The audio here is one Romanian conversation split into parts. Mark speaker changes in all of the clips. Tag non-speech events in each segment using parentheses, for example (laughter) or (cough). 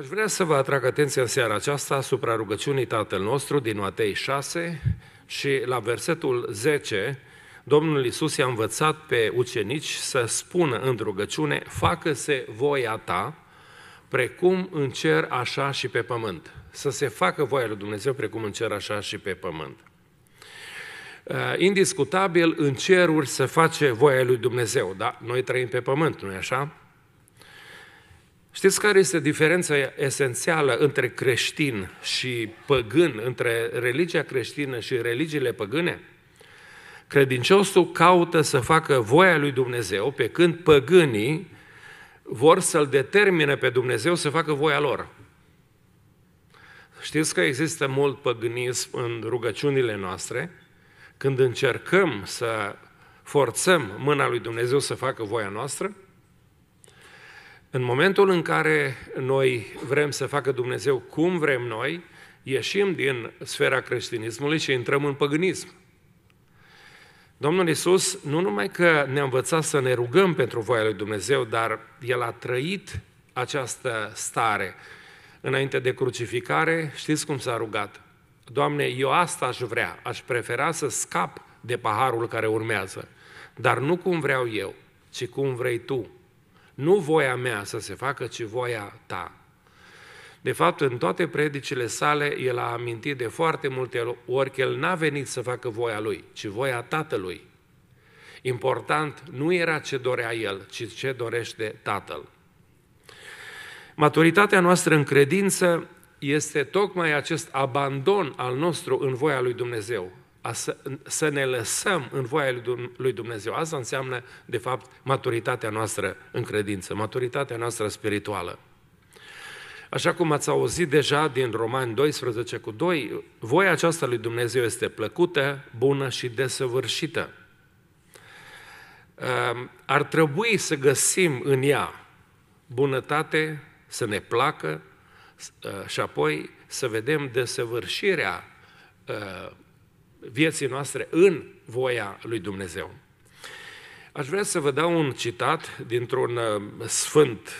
Speaker 1: Aș vrea să vă atrag atenția în seara aceasta asupra rugăciunii Tatăl nostru din Matei 6 și la versetul 10, Domnul Isus i-a învățat pe ucenici să spună în rugăciune, facă-se voia ta, precum în cer, așa și pe pământ. Să se facă voia lui Dumnezeu precum în cer, așa și pe pământ. Uh, indiscutabil, în ceruri se face voia lui Dumnezeu, da? Noi trăim pe pământ, nu-i așa? Știți care este diferența esențială între creștin și păgân, între religia creștină și religiile păgâne? Credinciosul caută să facă voia lui Dumnezeu, pe când păgânii vor să-l determine pe Dumnezeu să facă voia lor. Știți că există mult păgânism în rugăciunile noastre, când încercăm să forțăm mâna lui Dumnezeu să facă voia noastră? În momentul în care noi vrem să facă Dumnezeu cum vrem noi, ieșim din sfera creștinismului și intrăm în păgânism. Domnul Isus nu numai că ne-a învățat să ne rugăm pentru voia lui Dumnezeu, dar El a trăit această stare. Înainte de crucificare, știți cum s-a rugat? Doamne, eu asta aș vrea, aș prefera să scap de paharul care urmează, dar nu cum vreau eu, ci cum vrei Tu. Nu voia mea să se facă, ci voia ta. De fapt, în toate predicile sale, el a amintit de foarte multe ori că el n-a venit să facă voia lui, ci voia tatălui. Important nu era ce dorea el, ci ce dorește tatăl. Maturitatea noastră în credință este tocmai acest abandon al nostru în voia lui Dumnezeu a să, să ne lăsăm în voia lui Dumnezeu. Asta înseamnă, de fapt, maturitatea noastră în credință, maturitatea noastră spirituală. Așa cum ați auzit deja din Romani 12 cu 2, voia aceasta lui Dumnezeu este plăcută, bună și desăvârșită. Ehm, ar trebui să găsim în ea bunătate, să ne placă și apoi să vedem desăvârșirea vieții noastre în voia lui Dumnezeu. Aș vrea să vă dau un citat dintr-un uh, sfânt.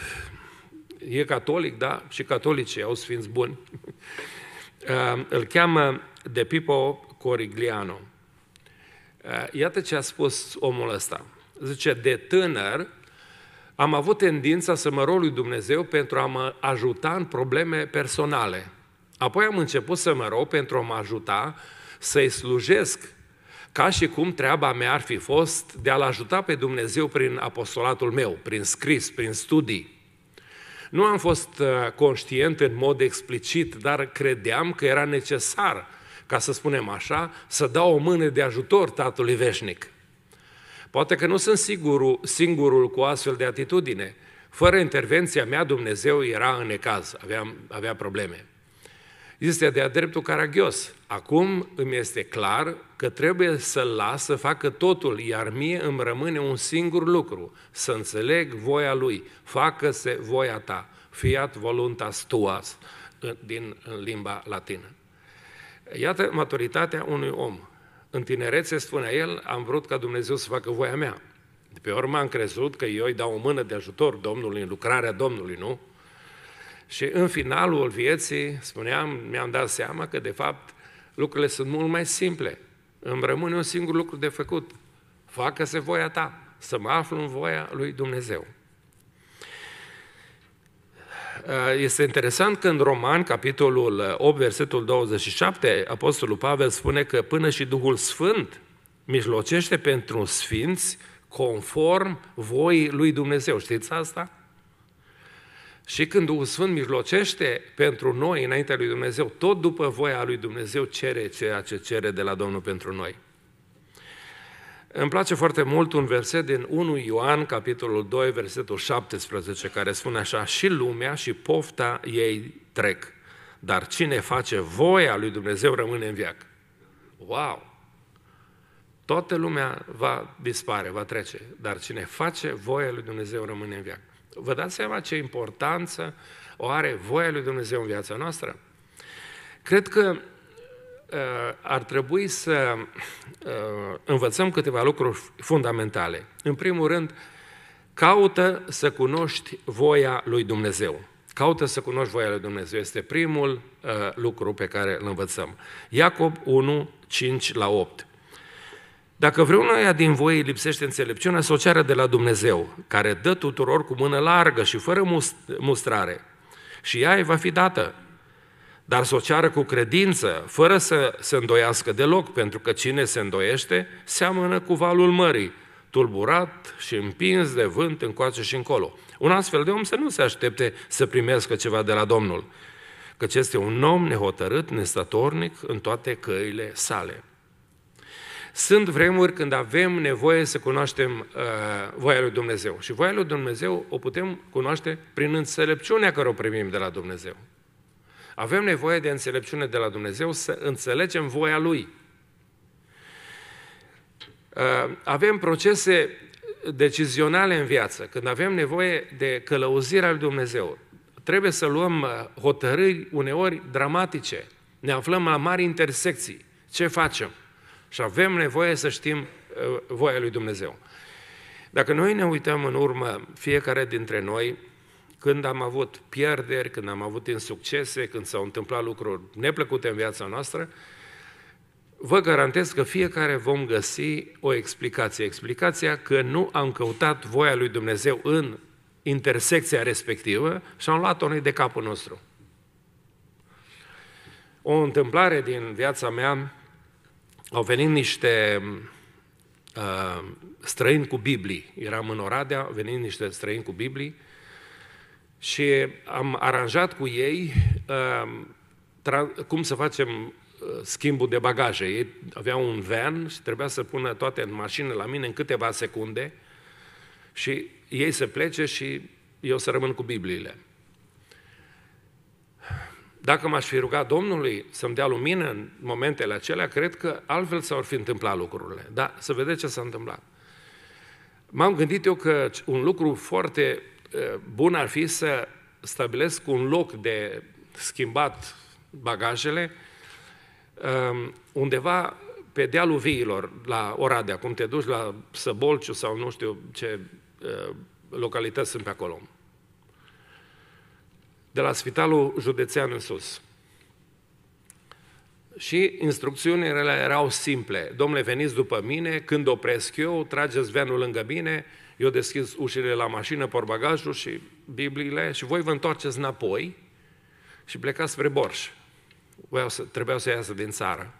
Speaker 1: E catolic, da? Și catolicii au sfinți buni. (laughs) Uh, îl cheamă de Pipo Corigliano. Uh, iată ce a spus omul ăsta. Zice, de tânăr am avut tendința să mă rog lui Dumnezeu pentru a mă ajuta în probleme personale. Apoi am început să mă rog pentru a mă ajuta să-i slujesc ca și cum treaba mea ar fi fost de a-L ajuta pe Dumnezeu prin apostolatul meu, prin scris, prin studii. Nu am fost uh, conștient în mod explicit, dar credeam că era necesar, ca să spunem așa, să dau o mână de ajutor Tatălui Veșnic. Poate că nu sunt sigurul, singurul cu astfel de atitudine. Fără intervenția mea, Dumnezeu era în necaz, aveam, avea probleme este de-a dreptul caragios. Acum îmi este clar că trebuie să-l las să facă totul, iar mie îmi rămâne un singur lucru, să înțeleg voia lui, facă-se voia ta, fiat voluntas tuas, din limba latină. Iată maturitatea unui om. În tinerețe, spunea el, am vrut ca Dumnezeu să facă voia mea. De pe urmă am crezut că eu îi dau o mână de ajutor Domnului în lucrarea Domnului, nu? Și în finalul vieții, spuneam, mi-am dat seama că, de fapt, lucrurile sunt mult mai simple. Îmi rămâne un singur lucru de făcut. Facă-se voia ta, să mă aflu în voia lui Dumnezeu. Uh, este interesant că în Roman, capitolul 8, uh, versetul 27, Apostolul Pavel spune că până și Duhul Sfânt mijlocește pentru sfinți conform voii lui Dumnezeu. Știți asta? Și când Duhul Sfânt mijlocește pentru noi înaintea lui Dumnezeu, tot după voia lui Dumnezeu cere ceea ce cere de la Domnul pentru noi. Îmi place foarte mult un verset din 1 Ioan, capitolul 2, versetul 17, care spune așa, și lumea și pofta ei trec, dar cine face voia lui Dumnezeu rămâne în viac. Wow! Toată lumea va dispare, va trece, dar cine face voia lui Dumnezeu rămâne în viac. Vă dați seama ce importanță o are voia lui Dumnezeu în viața noastră? Cred că uh, ar trebui să uh, învățăm câteva lucruri fundamentale. În primul rând, caută să cunoști voia lui Dumnezeu. Caută să cunoști voia lui Dumnezeu. Este primul uh, lucru pe care îl învățăm. Iacob 1, 5 la 8. Dacă vreuna din voi îi lipsește înțelepciunea, să o ceară de la Dumnezeu, care dă tuturor cu mână largă și fără mustrare. Și ea îi va fi dată. Dar să o ceară cu credință, fără să se îndoiască deloc, pentru că cine se îndoiește, seamănă cu valul mării, tulburat și împins de vânt încoace și încolo. Un astfel de om să nu se aștepte să primească ceva de la Domnul, căci este un om nehotărât, nestatornic în toate căile sale. Sunt vremuri când avem nevoie să cunoaștem uh, voia lui Dumnezeu. Și voia lui Dumnezeu o putem cunoaște prin înțelepciunea care o primim de la Dumnezeu. Avem nevoie de înțelepciune de la Dumnezeu să înțelegem voia Lui. Uh, avem procese decizionale în viață, când avem nevoie de călăuzirea lui Dumnezeu. Trebuie să luăm uh, hotărâri uneori dramatice. Ne aflăm la mari intersecții. Ce facem? Și avem nevoie să știm uh, voia lui Dumnezeu. Dacă noi ne uităm în urmă, fiecare dintre noi, când am avut pierderi, când am avut insuccese, când s-au întâmplat lucruri neplăcute în viața noastră, vă garantez că fiecare vom găsi o explicație. Explicația că nu am căutat voia lui Dumnezeu în intersecția respectivă și am luat-o noi de capul nostru. O întâmplare din viața mea au venit niște uh, străini cu Biblii. Eram în Oradea, au venit niște străini cu Biblii și am aranjat cu ei uh, tra- cum să facem uh, schimbul de bagaje. Ei aveau un van și trebuia să pună toate în mașină la mine în câteva secunde și ei se plece și eu să rămân cu Bibliile. Dacă m-aș fi rugat Domnului să-mi dea lumină în momentele acelea, cred că altfel s-ar fi întâmplat lucrurile. Dar să vedeți ce s-a întâmplat. M-am gândit eu că un lucru foarte eh, bun ar fi să stabilesc un loc de schimbat bagajele ehm, undeva pe dealul viilor, la Oradea, cum te duci la Săbolciu sau nu știu ce eh, localități sunt pe acolo de la Spitalul Județean în sus. Și instrucțiunile erau simple. Domnule, veniți după mine, când opresc eu, trageți venul lângă mine, eu deschid ușile la mașină, porbagajul și Bibliile și voi vă întoarceți înapoi și plecați spre Borș. Să, trebuiau să iasă din țară.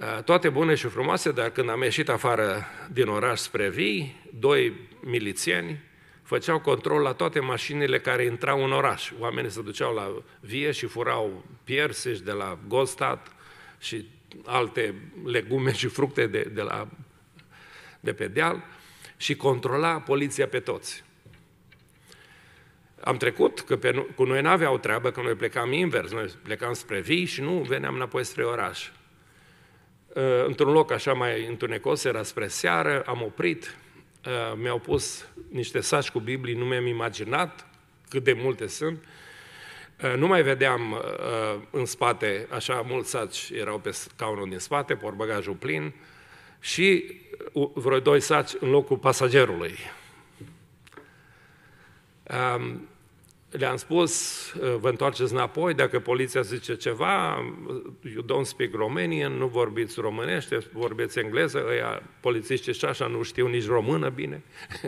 Speaker 1: Eh, toate bune și frumoase, dar când am ieșit afară din oraș spre vii, doi milițieni făceau control la toate mașinile care intrau în oraș. Oamenii se duceau la vie și furau piersici de la Goldstadt și alte legume și fructe de, de, la, de pe deal și controla poliția pe toți. Am trecut, că pe, cu noi n-aveau treabă, că noi plecam invers, noi plecam spre vii și nu veneam înapoi spre oraș. Într-un loc așa mai întunecos, era spre seară, am oprit, Eh, mi-au pus niște saci cu Biblii, nu mi-am imaginat cât de multe sunt. Eh, nu mai vedeam eh, în spate, așa mulți saci erau pe scaunul din spate, porbagajul plin și vreo doi saci în locul pasagerului le-am spus, ă, vă întoarceți înapoi, dacă poliția zice ceva, you don't speak Romanian, nu vorbiți românește, vorbiți engleză, ăia polițiștii și așa nu știu nici română bine, (laughs)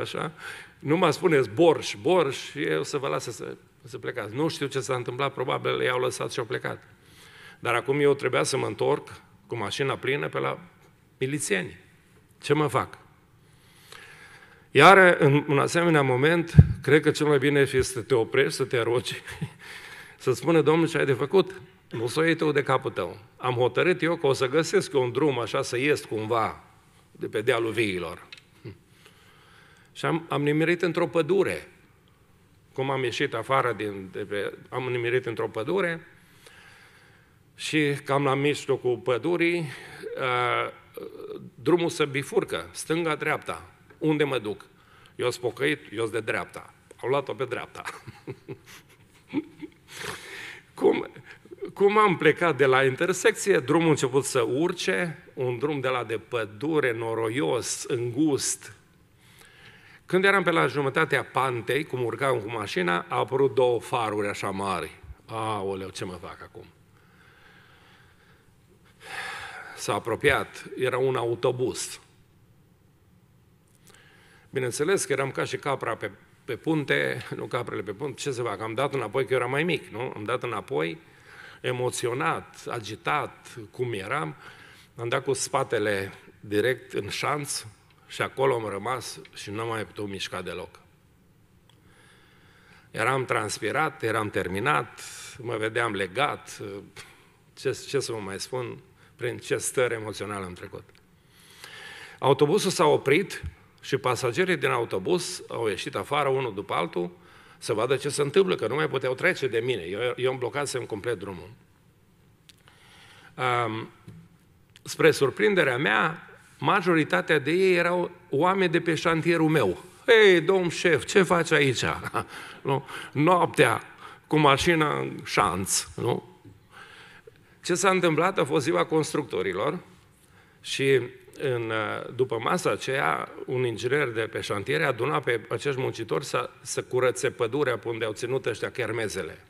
Speaker 1: așa. Nu mă spuneți borș, borș, eu să vă lasă să, să plecați. Nu știu ce s-a întâmplat, probabil i-au lăsat și au plecat. Dar acum eu trebuia să mă întorc cu mașina plină pe la milițieni. Ce mă fac? Iar în un asemenea moment, cred că cel mai bine este să te oprești, să te rogi, (laughs) să spună Domnul ce ai de făcut. Nu să o iei tău de capul tău. Am hotărât eu că o să găsesc un drum așa să ies cumva de pe dealul viilor. Și am, am nimerit într-o pădure. Cum am ieșit afară din, de pe, am nimerit într-o pădure și cam la mijlocul pădurii, a, uh, drumul se bifurcă, stânga-dreapta. Unde mă duc? Eu sunt pocăit, eu sunt de dreapta. Au luat-o pe dreapta. (laughs) cum, cum am plecat de la intersecție, drumul a început să urce, un drum de la de pădure, noroios, îngust. Când eram pe la jumătatea pantei, cum urcam cu mașina, au apărut două faruri așa mari. Aoleu, ce mă fac acum? S-a apropiat, era un autobuz. Bineînțeles că eram ca și capra pe, pe punte, nu caprele pe punte, ce să fac, am dat înapoi că era eram mai mic, nu? Am dat înapoi, emoționat, agitat, cum eram, am dat cu spatele direct în șanț și acolo am rămas și nu am mai putut mișca deloc. Eram transpirat, eram terminat, mă vedeam legat, ce, ce să vă mai spun, prin ce stări emoțională am trecut. Autobuzul s-a oprit și pasagerii din autobuz au ieșit afară unul după altul să vadă ce se întâmplă, că nu mai puteau trece de mine. Eu, eu îmi blocasem complet drumul. Um, spre surprinderea mea, majoritatea de ei erau oameni de pe șantierul meu. Hei, domn șef, ce faci aici? (laughs) nu? Noaptea, cu mașina în șanț, nu? Ce s-a întâmplat a fost ziua constructorilor și în, uh, după masa aceea, un inginer de pe șantier a adunat pe acești muncitori să, să curățe pădurea pe unde au ținut ăștia chermezele.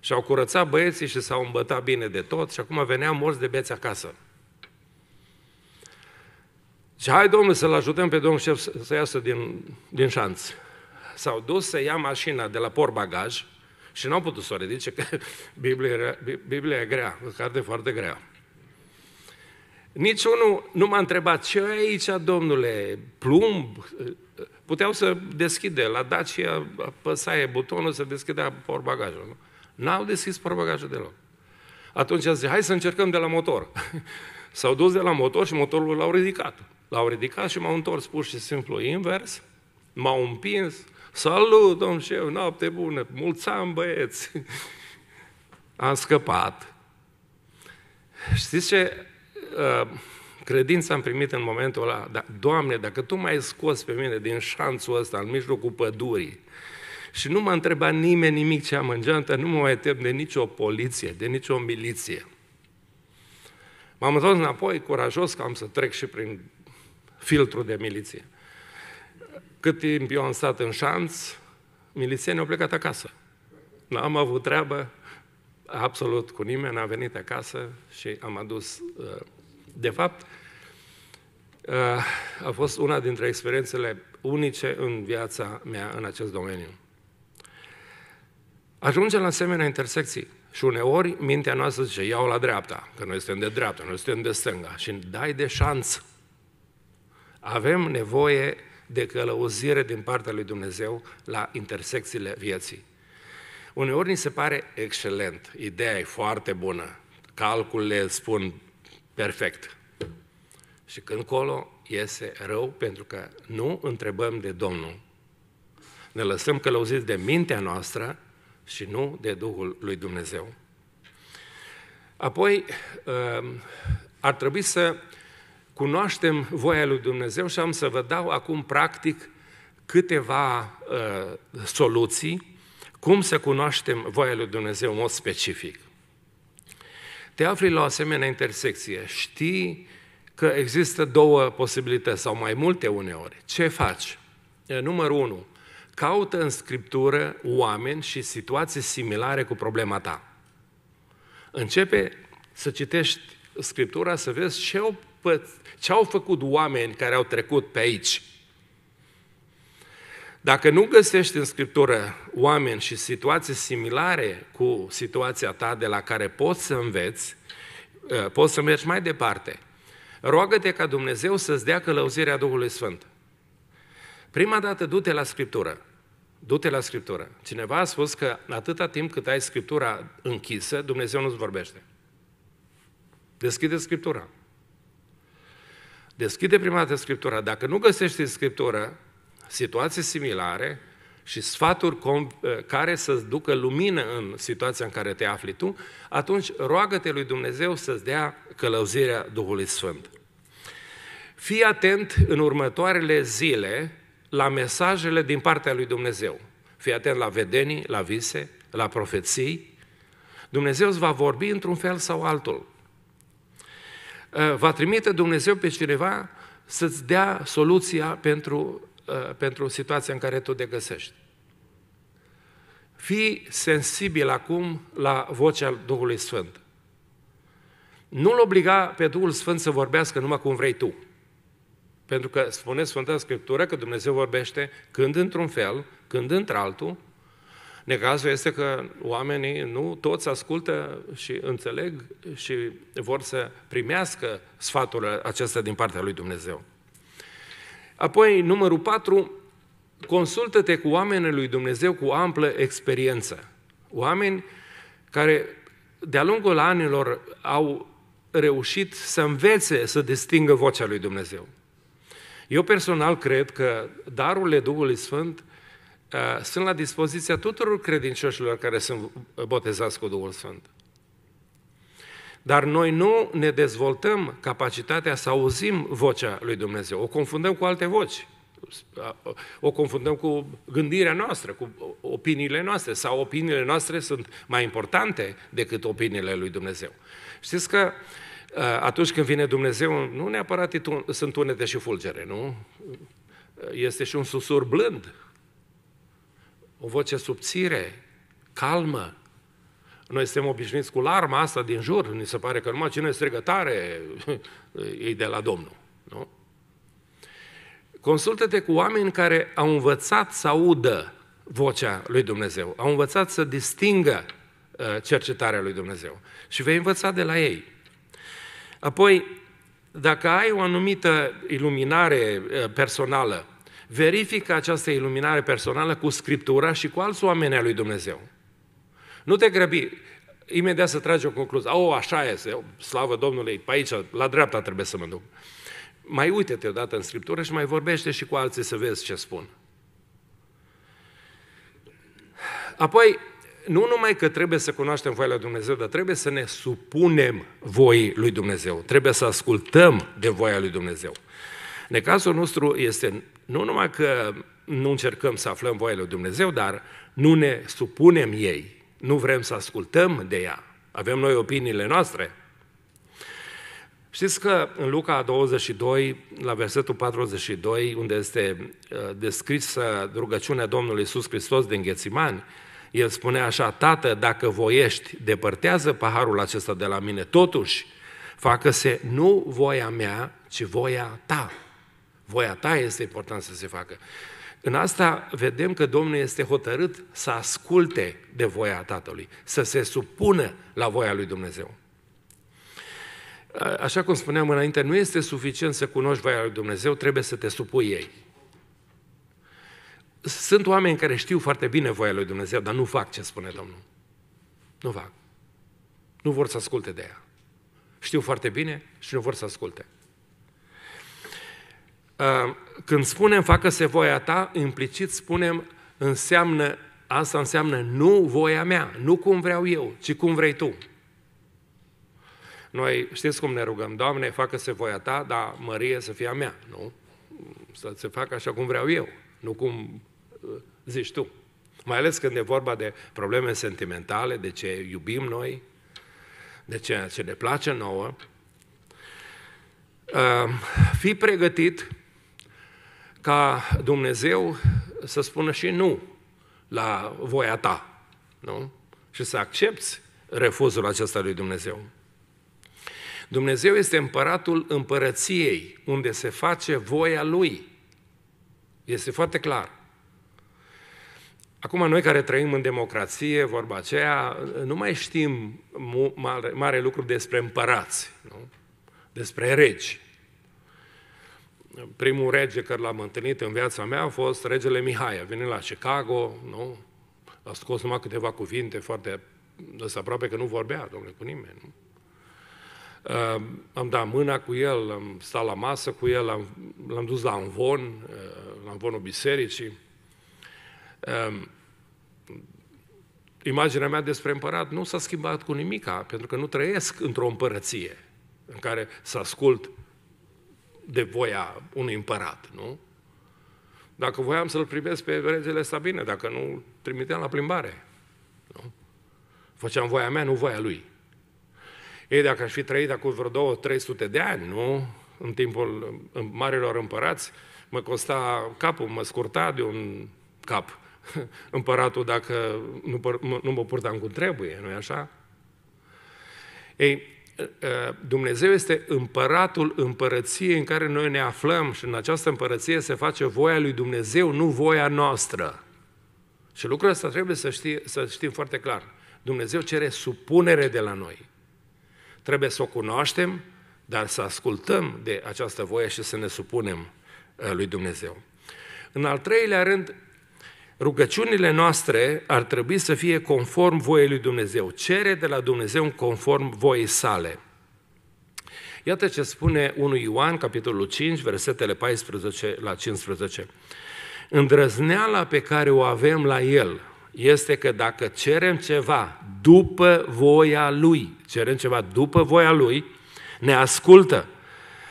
Speaker 1: Și au curățat băieții și s-au îmbătat bine de tot și acum veneam morți de beți acasă. Și hai, domnul, să-l ajutăm pe domnul șef să, să iasă din, din șanț. S-au dus să ia mașina de la bagaj și n-au putut să o ridice, că (laughs) Biblia, Biblia e grea, carte foarte grea. Nici unul nu m-a întrebat, ce e aici, domnule, plumb? Puteau să deschide, la Dacia apăsaie butonul să deschidea porbagajul. Nu? N-au deschis porbagajul deloc. Atunci a zis, hai să încercăm de la motor. (laughs) S-au dus de la motor și motorul l-au ridicat. L-au ridicat și m-au întors pur și simplu invers, m-au împins, salut, domn șef, noapte bună, mulți ani băieți. (laughs) Am scăpat. Știți ce Uh, credința am primit în momentul ăla, da, Doamne, dacă Tu m-ai scos pe mine din șanțul ăsta, în mijlocul pădurii, și nu m-a întrebat nimeni nimic ce am în geantă, nu mă mai tem de nicio poliție, de nicio miliție. M-am întors înapoi, curajos, că am să trec și prin filtru de miliție. Cât timp eu am stat în șanț, milițienii au plecat acasă. N-am avut treabă absolut cu nimeni, am venit acasă și am adus uh, de fapt, uh, a fost una dintre experiențele unice în viața mea în acest domeniu. Ajungem la asemenea intersecții și uneori mintea noastră zice, iau la dreapta, că noi suntem de dreapta, noi suntem de stânga și dai de șanță. Avem nevoie de călăuzire din partea lui Dumnezeu la intersecțiile vieții. Uneori ni se pare excelent, ideea e foarte bună, calculele spun perfect. Și când colo iese rău, pentru că nu întrebăm de Domnul, ne lăsăm călăuziți de mintea noastră și nu de Duhul lui Dumnezeu. Apoi, um, ar trebui să cunoaștem voia lui Dumnezeu și am să vă dau acum practic câteva uh, soluții cum să cunoaștem voia lui Dumnezeu în mod specific te afli la o asemenea intersecție, știi că există două posibilități, sau mai multe uneori. Ce faci? Numărul unu, caută în Scriptură oameni și situații similare cu problema ta. Începe să citești Scriptura, să vezi ce au, ce au făcut oameni care au trecut pe aici – dacă nu găsești în Scriptură oameni și situații similare cu situația ta de la care poți să înveți, uh, poți să mergi mai departe. Roagă-te ca Dumnezeu să-ți dea călăuzirea Duhului Sfânt. Prima dată du-te la Scriptură. Du-te la Scriptură. Cineva a spus că atâta timp cât ai Scriptura închisă, Dumnezeu nu-ți vorbește. Deschide Scriptura. Deschide prima dată Scriptura. Dacă nu găsești în Scriptură situații similare și sfaturi eh, care să-ți ducă lumină în situația în care te afli tu, atunci roagă-te lui Dumnezeu să-ți dea călăuzirea Duhului Sfânt. Fii atent în următoarele zile la mesajele din partea lui Dumnezeu. Fii atent la vedenii, la vise, la profeții. Dumnezeu îți va vorbi într-un fel sau altul. Eh, va trimite Dumnezeu pe cineva să-ți dea soluția pentru Uh, pentru situația în care tu te găsești. Fii sensibil acum la vocea Duhului Sfânt. Nu-L obliga pe Duhul Sfânt să vorbească numai cum vrei tu. Pentru că spune Sfânta Scriptură că Dumnezeu vorbește când într-un fel, când într-altul. Necazul este că oamenii nu toți ascultă și înțeleg și vor să primească sfatul acesta din partea lui Dumnezeu. Apoi, numărul 4, consultă-te cu oamenii lui Dumnezeu cu amplă experiență. Oameni care de-a lungul anilor au reușit să învețe să distingă vocea lui Dumnezeu. Eu personal cred că darurile Duhului Sfânt uh, sunt la dispoziția tuturor credincioșilor care sunt botezați cu Duhul Sfânt. Dar noi nu ne dezvoltăm capacitatea să auzim vocea lui Dumnezeu. O confundăm cu alte voci. O confundăm cu gândirea noastră, cu opiniile noastre. Sau opiniile noastre sunt mai importante decât opiniile lui Dumnezeu. Știți că uh, atunci când vine Dumnezeu, nu neapărat sunt unete și fulgere, nu? Este și un susur blând, o voce subțire, calmă, noi suntem obișnuiți cu larma asta din jur, ni se pare că numai cine strigă tare (laughs) e de la Domnul. Nu? Consultă-te cu oameni care au învățat să audă vocea lui Dumnezeu, au învățat să distingă uh, cercetarea lui Dumnezeu și vei învăța de la ei. Apoi, dacă ai o anumită iluminare uh, personală, verifică această iluminare personală cu Scriptura și cu alți oameni al lui Dumnezeu. Nu te grăbi. Imediat să tragi o concluzie. O, așa este, slavă Domnului, pe aici, la dreapta trebuie să mă duc. Mai uite-te odată în Scriptură și mai vorbește și cu alții să vezi ce spun. Apoi, nu numai că trebuie să cunoaștem voia lui Dumnezeu, dar trebuie să ne supunem voii lui Dumnezeu. Trebuie să ascultăm de voia lui Dumnezeu. Necazul nostru este nu numai că nu încercăm să aflăm voia lui Dumnezeu, dar nu ne supunem ei. Nu vrem să ascultăm de ea. Avem noi opiniile noastre. Știți că în Luca 22, la versetul 42, unde este uh, descrisă rugăciunea Domnului Iisus Hristos din Ghețimani, el spune așa, Tată, dacă voiești, depărtează paharul acesta de la mine. Totuși, facă-se nu voia mea, ci voia ta. Voia ta este important să se facă. În asta vedem că Domnul este hotărât să asculte de voia Tatălui, să se supună la voia lui Dumnezeu. Așa cum spuneam înainte, nu este suficient să cunoști voia lui Dumnezeu, trebuie să te supui ei. Sunt oameni care știu foarte bine voia lui Dumnezeu, dar nu fac ce spune Domnul. Nu fac. Nu vor să asculte de ea. Știu foarte bine și nu vor să asculte. Ehm, când spunem facă-se voia ta, implicit spunem înseamnă, asta înseamnă nu voia mea, nu cum vreau eu, ci cum vrei tu. Noi știți cum ne rugăm, Doamne, facă-se voia ta, dar mărie să fie a mea, nu? Să se facă așa cum vreau eu, nu cum uh, zici tu. Mai ales când e vorba de probleme sentimentale, de ce iubim noi, de ceea ce ne place nouă. Uh, fii pregătit ca Dumnezeu să spună și nu la voia ta, nu? Și să accepti refuzul acesta lui Dumnezeu. Dumnezeu este împăratul împărăției, unde se face voia Lui. Este foarte clar. Acum, noi care trăim în democrație, vorba aceea, nu mai știm mare, mare lucru despre împărați, nu? despre regi primul rege care l-am întâlnit în viața mea a fost regele Mihai. A venit la Chicago, nu? A scos numai câteva cuvinte foarte... Ăsta aproape că nu vorbea, domnule, cu nimeni. Nu? Uh, am dat mâna cu el, am stat la masă cu el, am, l-am dus la Anvon, uh, la Anvonul bisericii. Uh, imaginea mea despre împărat nu s-a schimbat cu nimica, pentru că nu trăiesc într-o împărăție în care să ascult uh, de voia unui împărat, nu? Dacă voiam să-l privesc pe regele bine, dacă nu, îl trimiteam la plimbare. Nu? Făceam voia mea, nu voia lui. Ei, dacă aș fi trăit acum vreo 2 300 de ani, nu? În timpul marilor împărați, mă costa capul, mă scurta de un cap (laughs) împăratul dacă nu, nu mă purtam cum trebuie, nu-i așa? Ei, Uh, Dumnezeu este împăratul împărăției în care noi ne aflăm și în această împărăție se face voia lui Dumnezeu, nu voia noastră. Și lucrul ăsta trebuie să, știe, să știm foarte clar. Dumnezeu cere supunere de la noi. Trebuie să o cunoaștem, dar să ascultăm de această voie și să ne supunem uh, lui Dumnezeu. În al treilea rând, Rugăciunile noastre ar trebui să fie conform voiei lui Dumnezeu. Cere de la Dumnezeu conform voiei sale. Iată ce spune 1 Ioan, capitolul 5, versetele 14 la 15. Îndrăzneala pe care o avem la El este că dacă cerem ceva după voia Lui, cerem ceva după voia Lui, ne ascultă.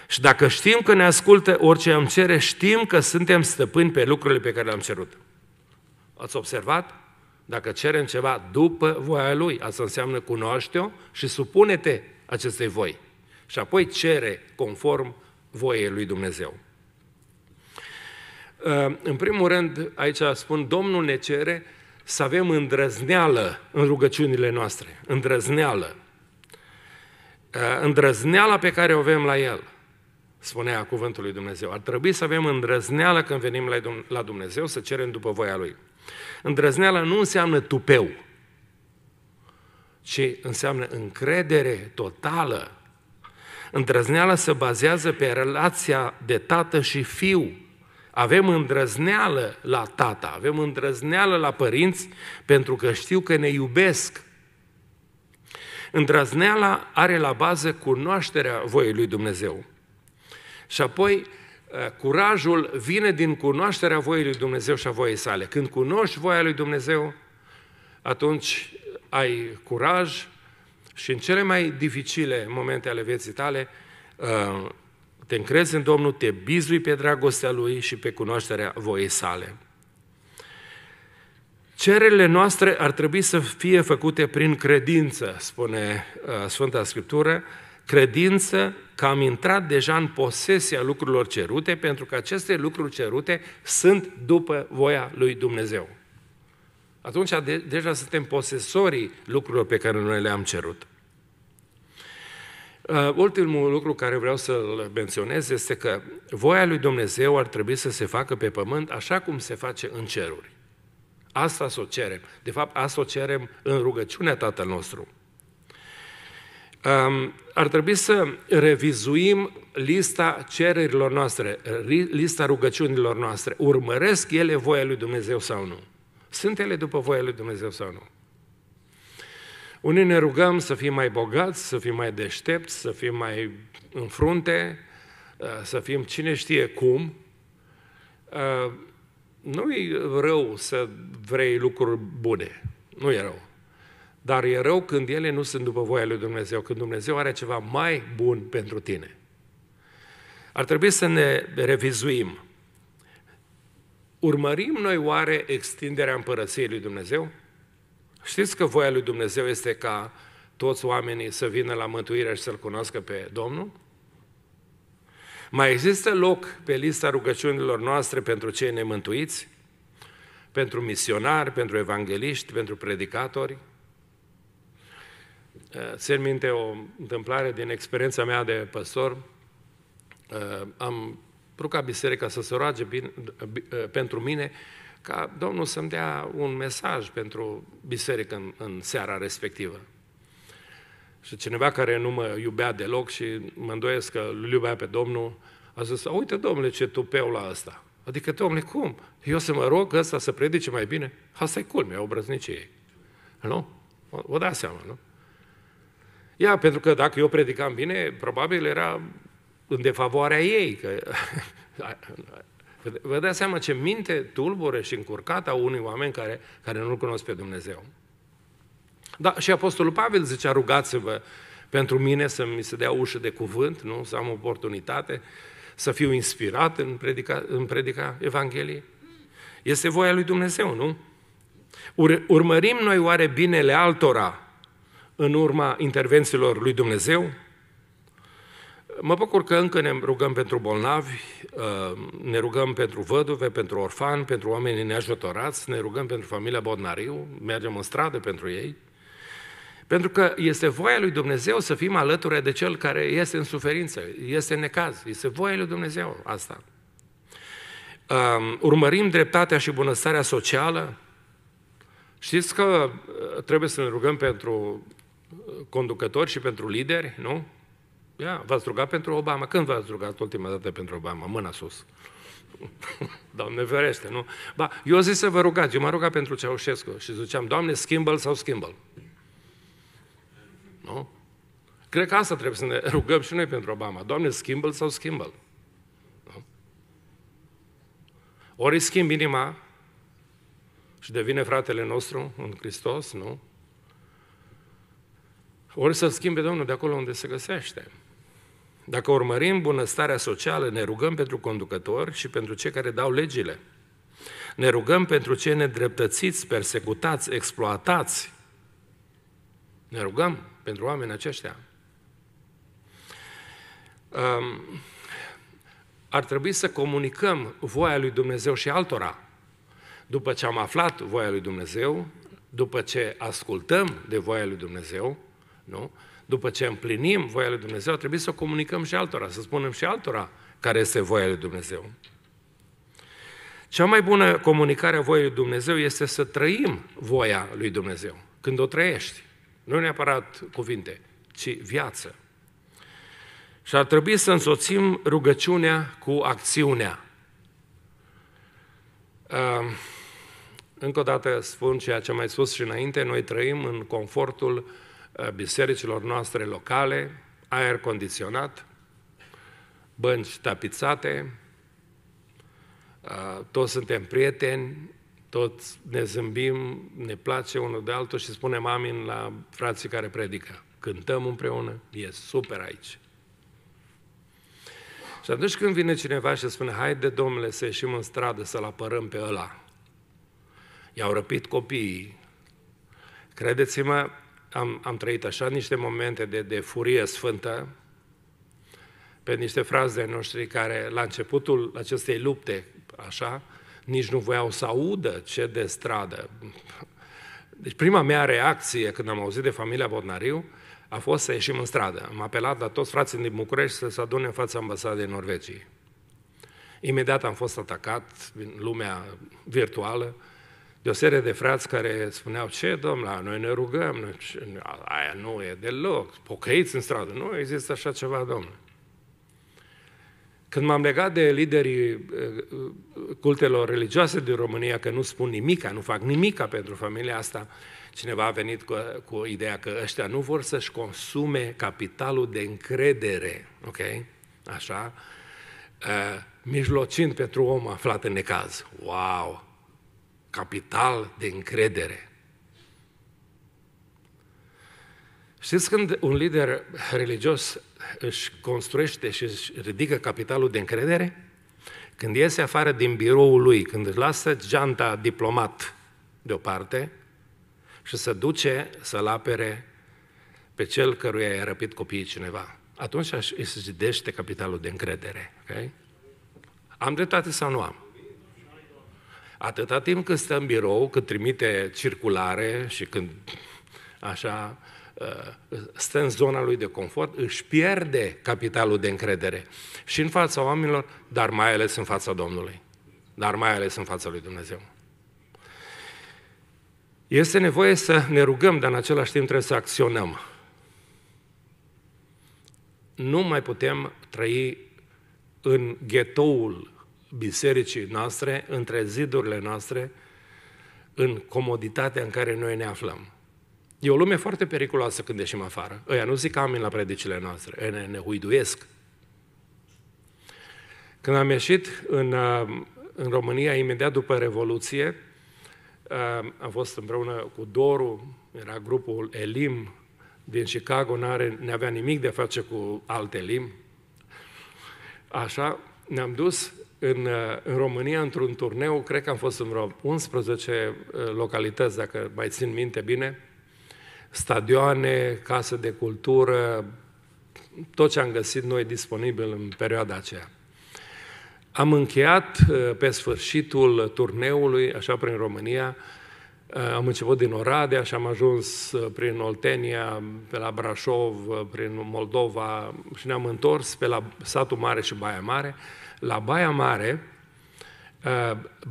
Speaker 1: Și dacă știm că ne ascultă orice am cere, știm că suntem stăpâni pe lucrurile pe care le-am cerut. Ați observat? Dacă cerem ceva după voia Lui, asta înseamnă cunoaște-o și supune-te acestei voi. Și apoi cere conform voiei Lui Dumnezeu. Uh, în primul rând, aici spun, Domnul ne cere să avem îndrăzneală în rugăciunile noastre. Îndrăzneală. Uh, îndrăzneala pe care o avem la El, spunea cuvântul lui Dumnezeu. Ar trebui să avem îndrăzneală când venim la Dumnezeu să cerem după voia Lui. Îndrăzneala nu înseamnă tupeu, ci înseamnă încredere totală. Îndrăzneala se bazează pe relația de tată și fiu. Avem îndrăzneală la tata, avem îndrăzneală la părinți pentru că știu că ne iubesc. Îndrăzneala are la bază cunoașterea voii lui Dumnezeu. Și apoi Eh, curajul vine din cunoașterea voii lui Dumnezeu și a voiei sale. Când cunoști voia lui Dumnezeu, atunci ai curaj și în cele mai dificile momente ale vieții tale, eh, te încrezi în Domnul, te bizui pe dragostea Lui și pe cunoașterea voiei sale. Cererile noastre ar trebui să fie făcute prin credință, spune eh, Sfânta Scriptură, credință că am intrat deja în posesia lucrurilor cerute, pentru că aceste lucruri cerute sunt după voia lui Dumnezeu. Atunci de- deja suntem posesorii lucrurilor pe care noi le-am cerut. Uh, ultimul lucru care vreau să-l menționez este că voia lui Dumnezeu ar trebui să se facă pe pământ așa cum se face în ceruri. Asta să o cerem. De fapt, asta o cerem în rugăciunea Tatăl nostru ar trebui să revizuim lista cererilor noastre, lista rugăciunilor noastre. Urmăresc ele voia lui Dumnezeu sau nu? Sunt ele după voia lui Dumnezeu sau nu? Unii ne rugăm să fim mai bogați, să fim mai deștepți, să fim mai în frunte, uh, să fim cine știe cum. Uh, nu e rău să vrei lucruri bune, nu e rău. Dar e rău când ele nu sunt după voia lui Dumnezeu, când Dumnezeu are ceva mai bun pentru tine. Ar trebui să ne revizuim. Urmărim noi oare extinderea împărăției lui Dumnezeu? Știți că voia lui Dumnezeu este ca toți oamenii să vină la mântuire și să-L cunoască pe Domnul? Mai există loc pe lista rugăciunilor noastre pentru cei nemântuiți? Pentru misionari, pentru evangeliști, pentru predicatori? Țin eh, minte o întâmplare din experiența mea de păstor. Eh, am rugat biserica să se roage eh, pentru mine ca Domnul să-mi dea un mesaj pentru biserică în, în seara respectivă. Și cineva care nu mă iubea deloc și mă îndoiesc că îl iubea pe Domnul, a zis, uite, domnule, ce tupeu la asta. Adică, domnule, cum? Eu să mă rog ăsta să predice mai bine? Asta i culmea, o brăznicie. Nu? Vă dați seama, nu? Ia, pentru că dacă eu predicam bine, probabil era în defavoarea ei. Că... (laughs) Vă dați seama ce minte tulbure și încurcată au unii oameni care, care nu-L cunosc pe Dumnezeu. Da, și Apostolul Pavel zicea, rugați-vă pentru mine să mi se dea ușă de cuvânt, nu? să am oportunitate, să fiu inspirat în predica, în predica Evangheliei. Este voia lui Dumnezeu, nu? Ur- urmărim noi oare binele altora în urma intervențiilor lui Dumnezeu. Mă bucur că încă ne rugăm pentru bolnavi, uh, ne rugăm pentru văduve, pentru orfani, pentru oamenii neajutorați, ne rugăm pentru familia Bodnariu, mergem în stradă pentru ei. Pentru că este voia lui Dumnezeu să fim alături de cel care este în suferință, este în necaz, este voia lui Dumnezeu asta. Um, urmărim dreptatea și bunăstarea socială. Știți că uh, trebuie să ne rugăm pentru conducători și pentru lideri, nu? Ia, v-ați rugat pentru Obama. Când v-ați rugat ultima dată pentru Obama? Mâna sus. (laughs) Doamne ferește, nu? Ba, eu zic să vă rugați, eu m-am rugat pentru Ceaușescu și ziceam, Doamne, schimbă sau schimbă Nu? Cred că asta trebuie să ne (laughs) rugăm și noi pentru Obama. Doamne, schimbă sau schimbă Nu? Ori schimb inima și devine fratele nostru în Hristos, nu? Ori să-l schimbe Domnul de acolo unde se găsește. Dacă urmărim bunăstarea socială, ne rugăm pentru conducători și pentru cei care dau legile. Ne rugăm pentru cei nedreptățiți, persecutați, exploatați. Ne rugăm pentru oamenii aceștia. Um, ar trebui să comunicăm voia lui Dumnezeu și altora. După ce am aflat voia lui Dumnezeu, după ce ascultăm de voia lui Dumnezeu, nu? După ce împlinim voia lui Dumnezeu, trebuie să o comunicăm și altora, să spunem și altora care este voia lui Dumnezeu. Cea mai bună comunicare a voiei lui Dumnezeu este să trăim voia lui Dumnezeu, când o trăiești. Nu neapărat cuvinte, ci viață. Și ar trebui să însoțim rugăciunea cu acțiunea. Încă o dată spun ceea ce am mai spus și înainte, noi trăim în confortul Uh, bisericilor noastre locale, aer condiționat, bănci tapizate, uh, toți suntem prieteni, toți ne zâmbim, ne place unul de altul și spunem amin la frații care predică. Cântăm împreună, e super aici. Și atunci când vine cineva și spune, haide domnule să ieșim în stradă să-l apărăm pe ăla, i-au răpit copiii, credeți-mă, am, am trăit așa niște momente de, de furie sfântă pe niște fraze noștri care la începutul acestei lupte, așa, nici nu voiau să audă ce de stradă. Deci prima mea reacție când am auzit de familia Bodnariu a fost să ieșim în stradă. Am apelat la toți frații din București să se adune în fața ambasadei Norvegiei. Imediat am fost atacat în lumea virtuală, de o serie de frați care spuneau, ce, domnule, noi ne rugăm, noi, aia nu e deloc, pocăiți în stradă, nu există așa ceva, domnule. Când m-am legat de liderii eh, cultelor religioase din România, că nu spun nimica, nu fac nimica pentru familia asta, cineva a venit cu, cu ideea că ăștia nu vor să-și consume capitalul de încredere, ok? Așa? Uh, mijlocind pentru om aflat în necaz. Wow! capital de încredere. Știți când un lider religios își construiește și își ridică capitalul de încredere? Când iese afară din biroul lui, când își lasă geanta diplomat deoparte și se duce să-l apere pe cel căruia i-a răpit copiii cineva, atunci își zidește capitalul de încredere. Okay? Am dreptate sau nu am? Atâta timp cât stă în birou, cât trimite circulare și când așa uh, stă în zona lui de confort, își pierde capitalul de încredere și în fața oamenilor, dar mai ales în fața Domnului, dar mai ales în fața lui Dumnezeu. Este nevoie să ne rugăm, dar în același timp trebuie să acționăm. Nu mai putem trăi în ghetoul bisericii noastre, între zidurile noastre, în comoditatea în care noi ne aflăm. E o lume foarte periculoasă când ieșim afară. Ăia nu zic amin la predicile noastre, Ei ne, ne huiduiesc. Când am ieșit în, uh, în România, imediat după Revoluție, uh, am fost împreună cu Doru, era grupul Elim din Chicago, n-are, avea nimic de a face cu alte Elim. Așa, ne-am dus în, uh, în România, într-un turneu, cred că am fost în vreo 11 uh, localități, dacă mai țin minte bine, stadioane, case de cultură, tot ce am găsit noi disponibil în perioada aceea. Am încheiat uh, pe sfârșitul turneului, așa prin România, Eh, am început din Oradea și am ajuns eh, prin Oltenia, pe la Brașov, eh, prin Moldova și ne-am întors pe la satul mare și Baia Mare. La Baia Mare,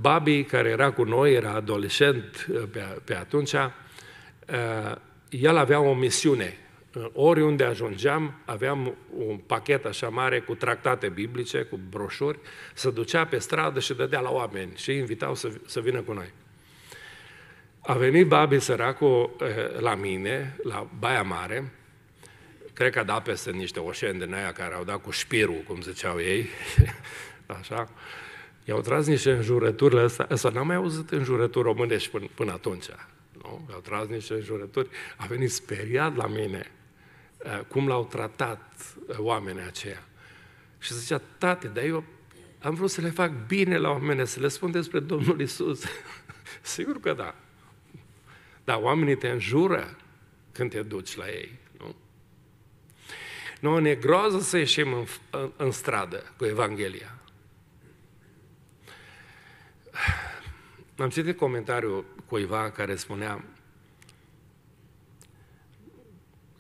Speaker 1: Babi, care era cu noi, era adolescent pe, atunci, el avea o misiune. Oriunde ajungeam, aveam un pachet așa mare cu tractate biblice, cu broșuri, se ducea pe stradă și dădea la oameni și invitau să, să vină cu noi. A venit babi săracul la mine, la Baia Mare, cred că a da, dat peste niște oșeni din aia care au dat cu șpirul, cum ziceau ei, (laughs) așa, i-au tras niște înjurături ăsta, ăsta n-am mai auzit înjurături românești până, până atunci, nu? I-au tras niște înjurături, a venit speriat la mine cum l-au tratat oamenii aceia. Și zicea, tate, dar eu am vrut să le fac bine la oameni, să le spun despre Domnul Isus. (laughs) Sigur că da. Dar oamenii te înjură când te duci la ei, nu? Noi ne groază să ieșim în, în, în stradă cu Evanghelia. Am citit comentariul cuiva care spunea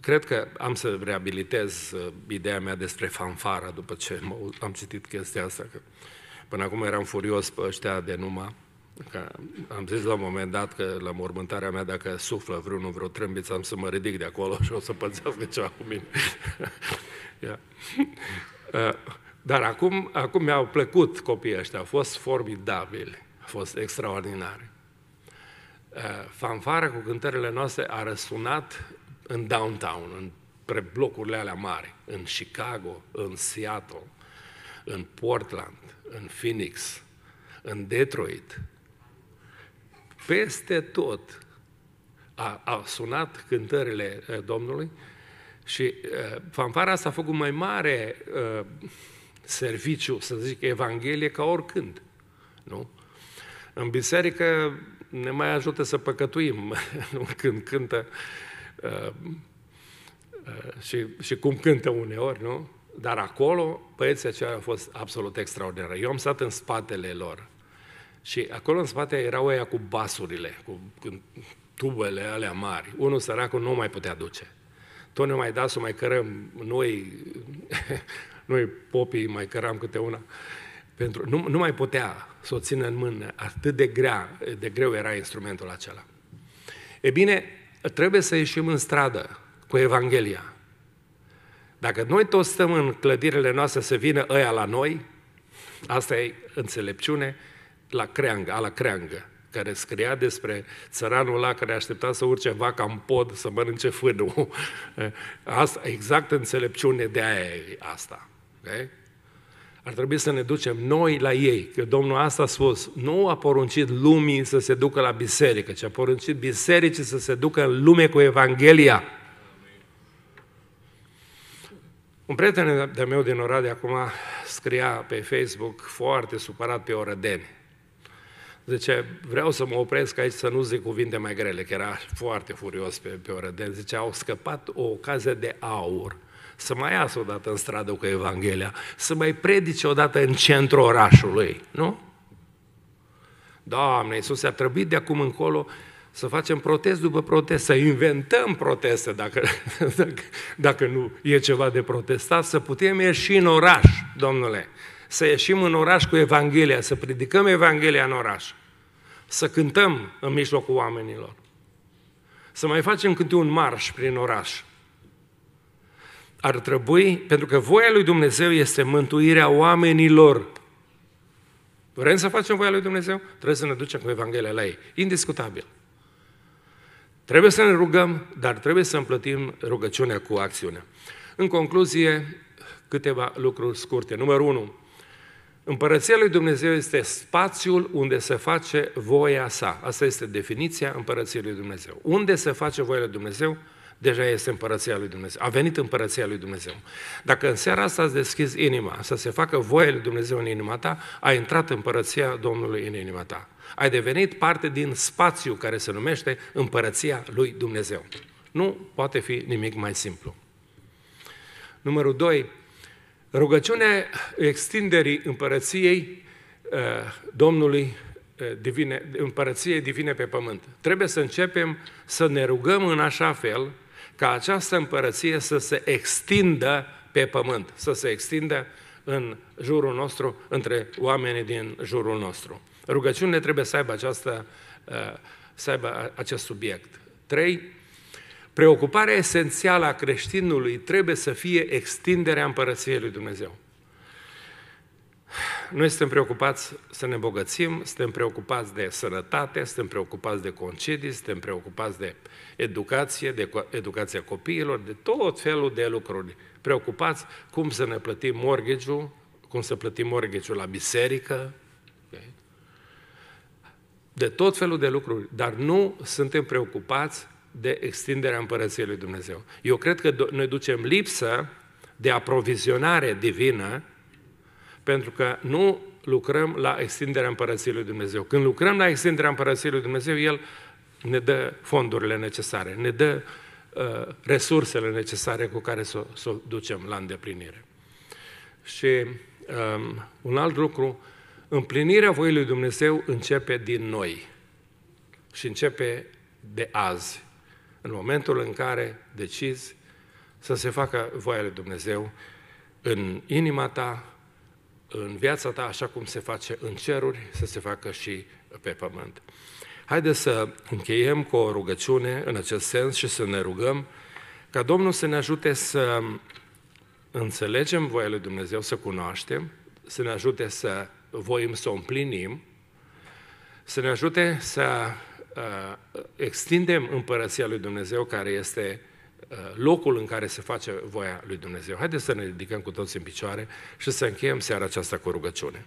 Speaker 1: Cred că am să reabilitez uh, ideea mea despre fanfara după ce am citit chestia asta, că până acum eram furios pe ăștia de numai Că am zis la un moment dat că la mormântarea mea, dacă suflă vreunul vreo trâmbiță, am să mă ridic de acolo și o să pățească ceva cu mine. yeah. (laughs) Ă, dar acum, acum mi-au plăcut copiii ăștia, au fost formidabili, au fost extraordinari. Ă, fanfara cu cântările noastre a răsunat în downtown, în preblocurile alea mari, în Chicago, în Seattle, în Portland, în Phoenix, în Detroit, peste tot a, a sunat cântările uh, Domnului și uh, fanfara asta a făcut mai mare uh, serviciu, să zic, Evanghelie ca oricând. Nu? În biserică ne mai ajută să păcătuim (laughs) nu? când cântă uh, uh, și, și cum cântă uneori, nu? Dar acolo băieții aceia au fost absolut extraordinari. Eu am stat în spatele lor. Și acolo în spate erau ăia cu basurile, cu, cu tubele alea mari. Unul săracul nu mai putea duce. Tot ne mai da să mai cărăm noi, (laughs) noi popii mai căram câte una. Pentru, nu, nu mai putea să o țină în mână, atât de, grea, de greu era instrumentul acela. E bine, trebuie să ieșim în stradă cu Evanghelia. Dacă noi toți stăm în clădirile noastre să vină ăia la noi, asta e înțelepciune, la creangă, a la creangă, care scria despre țăranul ăla care aștepta să urce vaca în pod să mănânce fânul. (laughs) Asta, exact înțelepciune de aia e asta. Okay? Ar trebui să ne ducem noi la ei, că Domnul asta a spus, nu a poruncit lumii să se ducă la biserică, ci a poruncit bisericii să se ducă în lume cu Evanghelia. Un prieten de meu din Oradea acum scria pe Facebook foarte supărat pe orădeni Zice, vreau să mă opresc aici să nu zic cuvinte mai grele, că era foarte furios pe, pe Orăden. Zice, au scăpat o ocazie de aur să mai iasă odată în stradă cu Evanghelia, să mai predice odată în centrul orașului, nu? Doamne, Iisus a trebuit de acum încolo să facem protest după protest, să inventăm proteste dacă, (laughs) dacă, dacă nu e ceva de protestat, să putem ieși în oraș, domnule, să ieșim în oraș cu Evanghelia, să predicăm Evanghelia în oraș să cântăm în mijlocul oamenilor, să mai facem câte un marș prin oraș. Ar trebui, pentru că voia lui Dumnezeu este mântuirea oamenilor. Vrem să facem voia lui Dumnezeu? Trebuie să ne ducem cu Evanghelia la ei. Indiscutabil. Trebuie să ne rugăm, dar trebuie să împlătim rugăciunea cu acțiunea. În concluzie, câteva lucruri scurte. Numărul 1. Împărăția lui Dumnezeu este spațiul unde se face voia sa. Asta este definiția împărăției lui Dumnezeu. Unde se face voia lui Dumnezeu, deja este împărăția lui Dumnezeu. A venit împărăția lui Dumnezeu. Dacă în seara asta îți deschizi inima, să se facă voia lui Dumnezeu în inima ta, a intrat împărăția Domnului în inima ta. Ai devenit parte din spațiu care se numește împărăția lui Dumnezeu. Nu poate fi nimic mai simplu. Numărul 2, Rugăciunea extinderii împărăției eh, Domnului eh, divine, împărăției divine pe pământ. Trebuie să începem să ne rugăm în așa fel ca această împărăție să se extindă pe pământ, să se extindă în jurul nostru, între oamenii din jurul nostru. Rugăciunile trebuie să aibă, această, eh, să aibă acest subiect. Trei, Preocuparea esențială a creștinului trebuie să fie extinderea împărăției lui Dumnezeu. Noi suntem preocupați să ne bogățim, suntem preocupați de sănătate, suntem preocupați de concedii, suntem preocupați de educație, de educația copiilor, de tot felul de lucruri. Preocupați cum să ne plătim mortgage cum să plătim mortgage la biserică, de tot felul de lucruri, dar nu suntem preocupați de extinderea Împărăției Lui Dumnezeu. Eu cred că noi ducem lipsă de aprovizionare divină pentru că nu lucrăm la extinderea Împărăției Lui Dumnezeu. Când lucrăm la extinderea Împărăției Lui Dumnezeu, El ne dă fondurile necesare, ne dă uh, resursele necesare cu care să o s-o ducem la îndeplinire. Și um, un alt lucru, împlinirea voii Lui Dumnezeu începe din noi și începe de azi în momentul în care decizi să se facă voia lui Dumnezeu în inima ta, în viața ta, așa cum se face în ceruri, să se facă și pe pământ. Haideți să încheiem cu o rugăciune în acest sens și să ne rugăm ca Domnul să ne ajute să înțelegem voia lui Dumnezeu, să cunoaștem, să ne ajute să voim să o împlinim, să ne ajute să Uh, extindem împărăția lui Dumnezeu, care este uh, locul în care se face voia lui Dumnezeu. Haideți să ne ridicăm cu toți în picioare și să încheiem seara aceasta cu rugăciune.